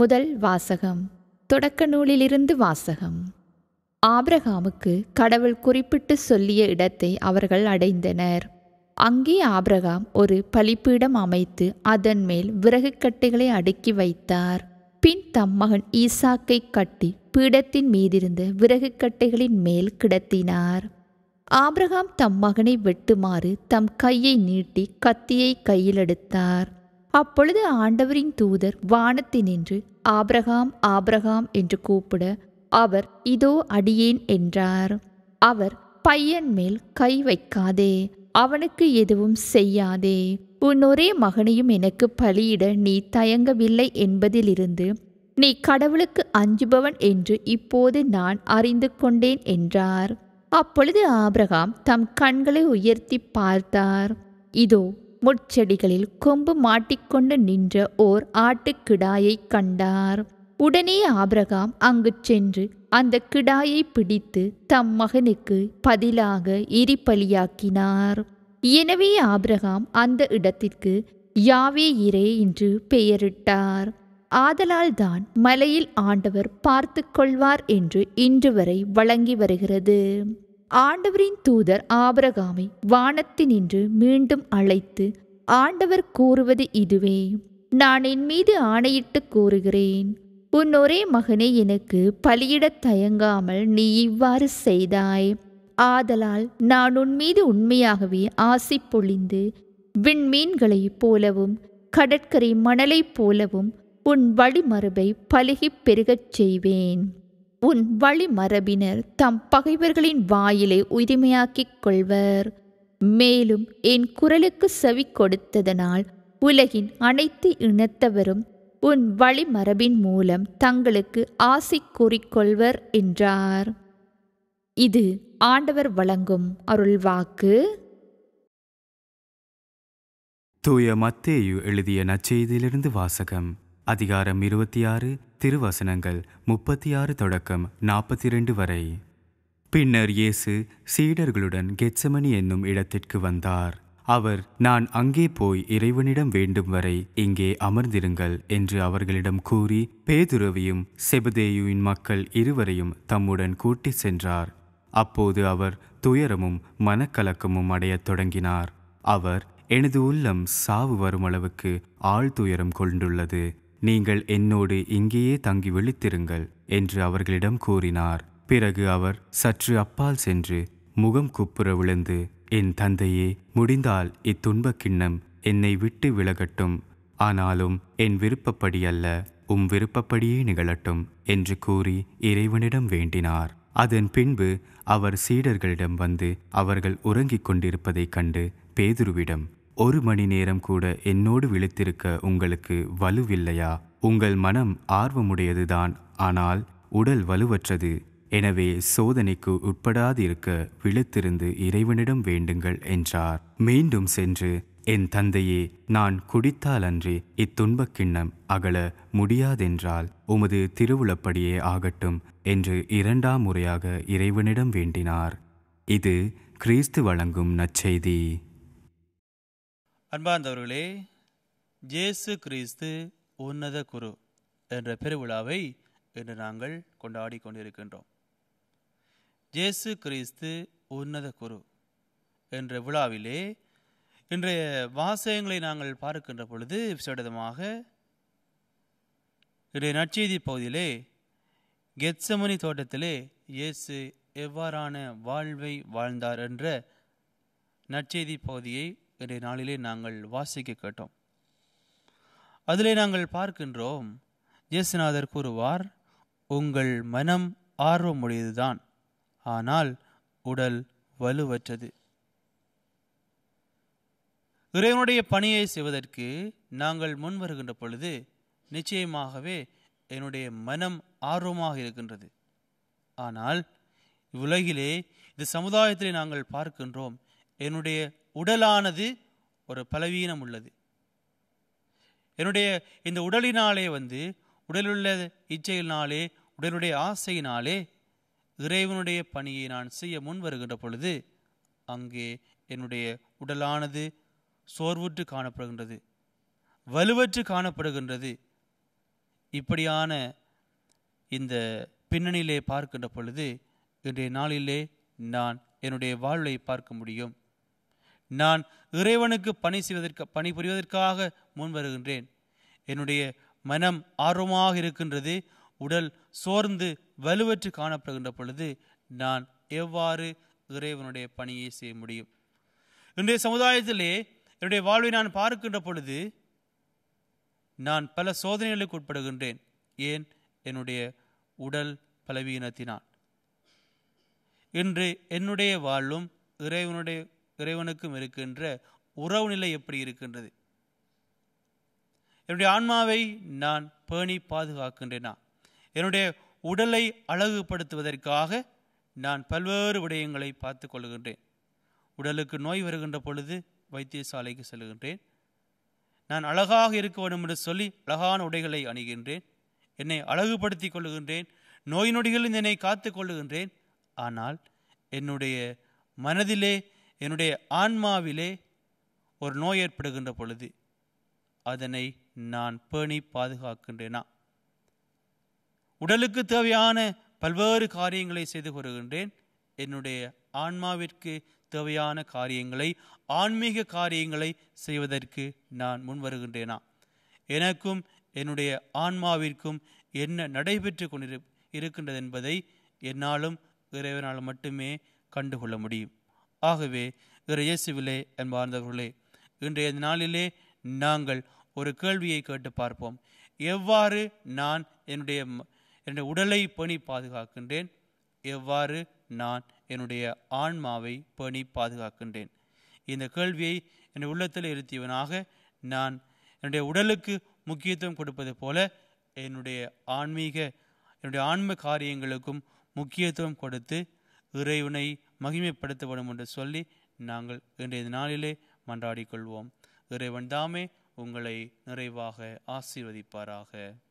முதல் வாசகம் தொடக்க நூலிலிருந்து வாசகம் ஆபிரகாமுக்கு கடவுள் குறிப்பிட்டு சொல்லிய இடத்தை அவர்கள் அடைந்தனர் அங்கே ஆபிரகாம் ஒரு பலிப்பீடம் அமைத்து அதன் மேல் விறகு கட்டைகளை அடுக்கி வைத்தார் பின் தம் மகன் ஈசாக்கை கட்டி பீடத்தின் மீதிருந்த விறகு கட்டைகளின் மேல் கிடத்தினார் ஆபிரகாம் தம் மகனை வெட்டுமாறு தம் கையை நீட்டி கத்தியை கையில் எடுத்தார் அப்பொழுது ஆண்டவரின் தூதர் வானத்தினின்று ஆபிரகாம் ஆபிரகாம் என்று கூப்பிட அவர் இதோ அடியேன் என்றார் அவர் பையன் மேல் கை வைக்காதே அவனுக்கு எதுவும் செய்யாதே உன் ஒரே மகனையும் எனக்கு பலியிட நீ தயங்கவில்லை என்பதிலிருந்து நீ கடவுளுக்கு அஞ்சுபவன் என்று இப்போது நான் அறிந்து கொண்டேன் என்றார் அப்பொழுது ஆபிரகாம் தம் கண்களை உயர்த்தி பார்த்தார் இதோ முட்செடிகளில் கொம்பு மாட்டிக்கொண்டு நின்ற ஓர் ஆட்டுக்கிடாயை கண்டார் உடனே ஆபிரகாம் அங்கு சென்று அந்த கிடாயை பிடித்து தம் மகனுக்கு பதிலாக எரிபலியாக்கினார் எனவே ஆபிரகாம் அந்த இடத்திற்கு யாவே இரே என்று பெயரிட்டார் ஆதலால் தான் மலையில் ஆண்டவர் பார்த்து கொள்வார் என்று இன்று வரை வழங்கி வருகிறது ஆண்டவரின் தூதர் ஆபரகாமை வானத்தினின்று மீண்டும் அழைத்து ஆண்டவர் கூறுவது இதுவே நான் என் மீது ஆணையிட்டு கூறுகிறேன் உன் ஒரே மகனை எனக்கு பலியிடத் தயங்காமல் நீ இவ்வாறு செய்தாய் ஆதலால் நான் உன் மீது உண்மையாகவே ஆசி பொழிந்து விண்மீன்களைப் போலவும் கடற்கரை மணலைப் போலவும் உன் வழிமரபை பழுகிப் பெருகச் செய்வேன் உன் வழிமரபினர் தம் பகைவர்களின் வாயிலை உரிமையாக்கிக் கொள்வர் மேலும் என் குரலுக்கு செவி கொடுத்ததனால் உலகின் அனைத்து இனத்தவரும் உன் வழிமரபின் மூலம் தங்களுக்கு ஆசை கூறிக்கொள்வர் என்றார் இது ஆண்டவர் வழங்கும் அருள் வாக்கு தூய மத்தேயு எழுதிய நச்செய்தியிலிருந்து வாசகம் அதிகாரம் இருபத்தி ஆறு திருவசனங்கள் முப்பத்தி ஆறு தொடக்கம் நாற்பத்தி ரெண்டு வரை பின்னர் இயேசு சீடர்களுடன் கெச்சமணி என்னும் இடத்திற்கு வந்தார் அவர் நான் அங்கே போய் இறைவனிடம் வேண்டும் வரை இங்கே அமர்ந்திருங்கள் என்று அவர்களிடம் கூறி பேதுருவையும் செபதேயுவின் மக்கள் இருவரையும் தம்முடன் கூட்டி சென்றார் அப்போது அவர் துயரமும் மனக்கலக்கமும் அடையத் தொடங்கினார் அவர் எனது உள்ளம் சாவு வரும் அளவுக்கு ஆழ்துயரம் கொண்டுள்ளது நீங்கள் என்னோடு இங்கேயே தங்கி விழித்திருங்கள் என்று அவர்களிடம் கூறினார் பிறகு அவர் சற்று அப்பால் சென்று முகம் குப்புற விழுந்து என் தந்தையே முடிந்தால் இத்துன்பக் கிண்ணம் என்னை விட்டு விலகட்டும் ஆனாலும் என் விருப்பப்படி அல்ல உம் விருப்பப்படியே நிகழட்டும் என்று கூறி இறைவனிடம் வேண்டினார் அதன் பின்பு அவர் சீடர்களிடம் வந்து அவர்கள் உறங்கிக் கொண்டிருப்பதைக் கண்டு பேதுருவிடம் ஒரு மணி நேரம் கூட என்னோடு விழித்திருக்க உங்களுக்கு வலுவில்லையா உங்கள் மனம் ஆர்வமுடையதுதான் ஆனால் உடல் வலுவற்றது எனவே சோதனைக்கு உட்படாதிருக்க விழித்திருந்து இறைவனிடம் வேண்டுங்கள் என்றார் மீண்டும் சென்று என் தந்தையே நான் குடித்தால் அன்றி இத்துன்பக் கிண்ணம் அகல முடியாதென்றால் உமது திருவுளப்படியே ஆகட்டும் என்று இரண்டாம் முறையாக இறைவனிடம் வேண்டினார் இது கிறிஸ்து வழங்கும் நற்செய்தி அன்பார்ந்தவர்களே ஜேசு கிறிஸ்து உன்னத குரு என்ற பெருவிழாவை இன்று நாங்கள் கொண்டாடி கொண்டிருக்கின்றோம் ஜேசு கிறிஸ்து உன்னத குரு என்ற விழாவிலே இன்றைய வாசகங்களை நாங்கள் பார்க்கின்ற பொழுது விசேடமாக இன்றைய நற்செய்தி பகுதியிலே கெட்சமணி தோட்டத்திலே இயேசு எவ்வாறான வாழ்வை வாழ்ந்தார் என்ற நற்செய்தி பகுதியை இன்றைய நாளிலே நாங்கள் வாசிக்க கேட்டோம் அதிலே நாங்கள் பார்க்கின்றோம் ஜேசுநாதர் கூறுவார் உங்கள் மனம் ஆர்வமுடையதுதான் ஆனால் உடல் வலுவற்றது இறைவனுடைய பணியை செய்வதற்கு நாங்கள் முன் வருகின்ற பொழுது நிச்சயமாகவே என்னுடைய மனம் ஆர்வமாக இருக்கின்றது ஆனால் இவ்வுலகிலே இந்த சமுதாயத்திலே நாங்கள் பார்க்கின்றோம் என்னுடைய உடலானது ஒரு பலவீனம் உள்ளது என்னுடைய இந்த உடலினாலே வந்து உடலுள்ள இச்சையினாலே உடலுடைய ஆசையினாலே இறைவனுடைய பணியை நான் செய்ய முன் வருகின்ற பொழுது அங்கே என்னுடைய உடலானது சோர்வுற்று காணப்படுகின்றது வலுவற்று காணப்படுகின்றது இப்படியான இந்த பின்னணியிலே பார்க்கின்ற பொழுது இன்றைய நாளிலே நான் என்னுடைய வாழ்வை பார்க்க முடியும் நான் இறைவனுக்கு பணி செய்வதற்கு பணிபுரிவதற்காக முன் வருகின்றேன் என்னுடைய மனம் ஆர்வமாக இருக்கின்றது உடல் சோர்ந்து வலுவற்று காணப்படுகின்ற பொழுது நான் எவ்வாறு இறைவனுடைய பணியை செய்ய முடியும் இன்றைய சமுதாயத்திலே என்னுடைய வாழ்வை நான் பார்க்கின்ற பொழுது நான் பல சோதனைகளுக்கு உட்படுகின்றேன் ஏன் என்னுடைய உடல் பலவீனத்தினான் இன்று என்னுடைய வாழ்வும் இறைவனுடைய இறைவனுக்கும் இருக்கின்ற உறவு நிலை எப்படி இருக்கின்றது என்னுடைய ஆன்மாவை நான் பேணி பாதுகாக்கின்றேனா என்னுடைய உடலை அழகுபடுத்துவதற்காக நான் பல்வேறு விடயங்களை பார்த்து கொள்கின்றேன் உடலுக்கு நோய் வருகின்ற பொழுது வைத்தியசாலைக்கு செல்கின்றேன் நான் அழகாக இருக்க வேண்டும் என்று சொல்லி அழகான உடைகளை அணுகின்றேன் என்னை அழகுபடுத்திக் கொள்ளுகின்றேன் நோய் நொடிகளில் என்னை காத்து கொள்ளுகின்றேன் ஆனால் என்னுடைய மனதிலே என்னுடைய ஆன்மாவிலே ஒரு நோய் ஏற்படுகின்ற பொழுது அதனை நான் பேணி பாதுகாக்கின்றேனா உடலுக்கு தேவையான பல்வேறு காரியங்களை செய்து கொள்கின்றேன் என்னுடைய ஆன்மாவிற்கு தேவையான காரியங்களை ஆன்மீக காரியங்களை செய்வதற்கு நான் முன் வருகின்றேனா எனக்கும் என்னுடைய ஆன்மாவிற்கும் என்ன நடைபெற்று கொண்டிரு இருக்கின்றது என்பதை என்னாலும் இறைவனால் மட்டுமே கண்டுகொள்ள முடியும் ஆகவே இயேசுவிலே என்பார்ந்தவர்களே இன்றைய நாளிலே நாங்கள் ஒரு கேள்வியை கேட்டு பார்ப்போம் எவ்வாறு நான் என்னுடைய என்னுடைய உடலை பணி பாதுகாக்கின்றேன் எவ்வாறு நான் என்னுடைய ஆன்மாவை பணி பாதுகாக்கின்றேன் இந்த கேள்வியை என் உள்ளத்தில் இருத்தியவனாக நான் என்னுடைய உடலுக்கு முக்கியத்துவம் கொடுப்பது போல என்னுடைய ஆன்மீக என்னுடைய ஆன்ம காரியங்களுக்கும் முக்கியத்துவம் கொடுத்து இறைவனை மகிமைப்படுத்தப்படும் என்று சொல்லி நாங்கள் இன்றைய நாளிலே மன்றாடிக்கொள்வோம் இறைவன் தாமே உங்களை நிறைவாக ஆசீர்வதிப்பாராக